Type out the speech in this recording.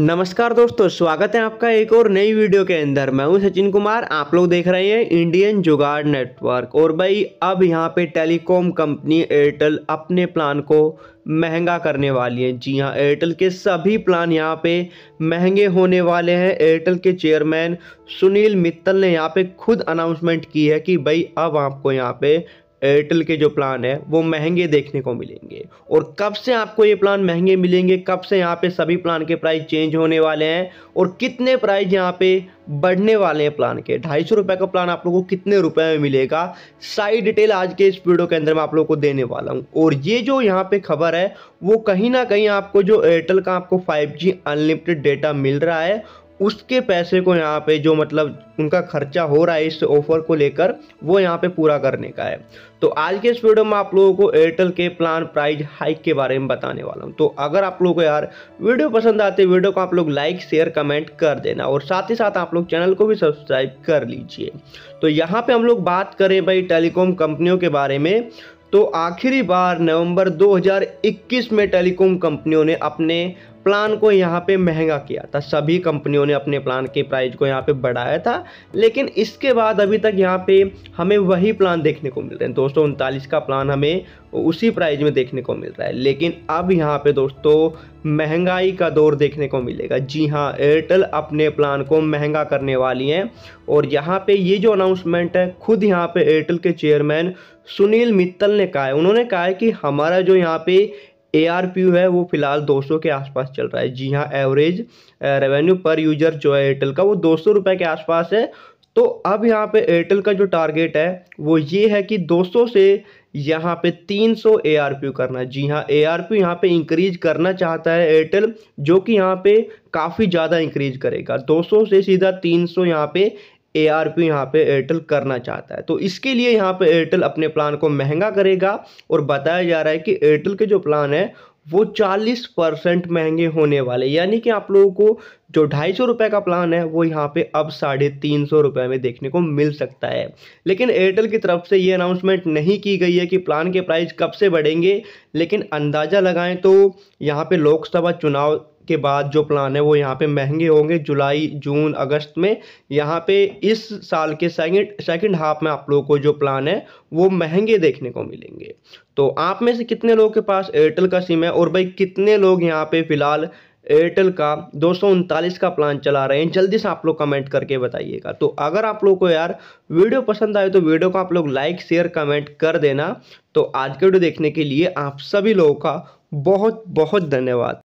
नमस्कार दोस्तों स्वागत है आपका एक और नई वीडियो के अंदर मैं हूं सचिन कुमार आप लोग देख रहे हैं इंडियन जुगाड़ नेटवर्क और भाई अब यहां पे टेलीकॉम कंपनी एयरटेल अपने प्लान को महंगा करने वाली है जी हाँ एयरटेल के सभी प्लान यहाँ पे महंगे होने वाले हैं एयरटेल के चेयरमैन सुनील मित्तल ने यहाँ पे खुद अनाउंसमेंट की है कि भाई अब आपको यहाँ पे एयरटेल के जो प्लान है वो महंगे देखने को मिलेंगे और कब से आपको ये प्लान महंगे मिलेंगे कब से यहाँ पे सभी प्लान के प्राइस चेंज होने वाले हैं और कितने प्राइस यहाँ पे बढ़ने वाले हैं प्लान के ढाई सौ रुपये का प्लान आप लोगों को कितने रुपए में मिलेगा सारी डिटेल आज के इस वीडियो के अंदर मैं आप लोगों को देने वाला हूँ और ये जो यहाँ पे खबर है वो कहीं ना कहीं आपको जो एयरटेल का आपको 5G अनलिमिटेड डेटा मिल रहा है उसके पैसे को यहाँ पे जो मतलब उनका खर्चा हो रहा है इस ऑफ़र को लेकर वो यहाँ पे पूरा करने का है तो आज के इस वीडियो में आप लोगों को एयरटेल के प्लान प्राइस हाइक के बारे में बताने वाला हूँ तो अगर आप लोगों को यार वीडियो पसंद आते वीडियो को आप लोग लाइक शेयर कमेंट कर देना और साथ ही साथ आप लोग चैनल को भी सब्सक्राइब कर लीजिए तो यहाँ पर हम लोग बात करें भाई टेलीकॉम कंपनियों के बारे में तो आखिरी बार नवंबर 2021 में टेलीकॉम कंपनियों ने अपने प्लान को यहाँ पे महंगा किया था सभी कंपनियों ने अपने प्लान के प्राइस को यहाँ पे बढ़ाया था लेकिन इसके बाद अभी तक यहाँ पे हमें वही प्लान देखने को मिल रहे हैं दोस्तों उनतालीस का प्लान हमें उसी प्राइस में देखने को मिल रहा है लेकिन अब यहाँ पे दोस्तों महंगाई का दौर देखने को मिलेगा जी हाँ एयरटेल अपने प्लान को महंगा करने वाली है और यहाँ पे ये जो अनाउंसमेंट है खुद यहाँ पे एयरटेल के चेयरमैन सुनील मित्तल ने कहा है उन्होंने कहा है कि हमारा जो यहाँ पे ए आर पी यू है वो फिलहाल 200 के आसपास चल रहा है जी हाँ एवरेज रेवेन्यू पर यूजर जो है एयरटेल का वो दो सौ के आसपास है तो अब यहाँ पे एयरटेल का जो टारगेट है वो ये है कि 200 से यहाँ पे 300 सौ ए आर पी करना है जी हाँ ए आर पी यहाँ पे इंक्रीज करना चाहता है एयरटेल जो कि यहाँ पे काफ़ी ज़्यादा इंक्रीज करेगा 200 से सीधा 300 सौ यहाँ पे ए आर पी यहाँ पर एयरटेल करना चाहता है तो इसके लिए यहाँ पे एयरटेल अपने प्लान को महंगा करेगा और बताया जा रहा है कि एयरटेल के जो प्लान है वो 40 परसेंट महंगे होने वाले यानी कि आप लोगों को जो ढाई सौ रुपये का प्लान है वो यहाँ पे अब साढ़े तीन सौ रुपये में देखने को मिल सकता है लेकिन एयरटेल की तरफ से ये अनाउंसमेंट नहीं की गई है कि प्लान के प्राइस कब से बढ़ेंगे लेकिन अंदाज़ा लगाएं तो यहाँ पे लोकसभा चुनाव के बाद जो प्लान है वो यहाँ पे महंगे होंगे जुलाई जून अगस्त में यहाँ पे इस साल के सेकंड सेकंड हाफ में आप लोगों को जो प्लान है वो महंगे देखने को मिलेंगे तो आप में से कितने लोगों के पास एयरटेल का सिम है और भाई कितने लोग यहाँ पे फिलहाल एयरटेल का दो का प्लान चला रहे हैं जल्दी से आप लोग कमेंट करके बताइएगा तो अगर आप लोग को यार वीडियो पसंद आए तो वीडियो को आप लोग लाइक शेयर कमेंट कर देना तो आज के वीडियो देखने के लिए आप सभी लोगों का बहुत बहुत धन्यवाद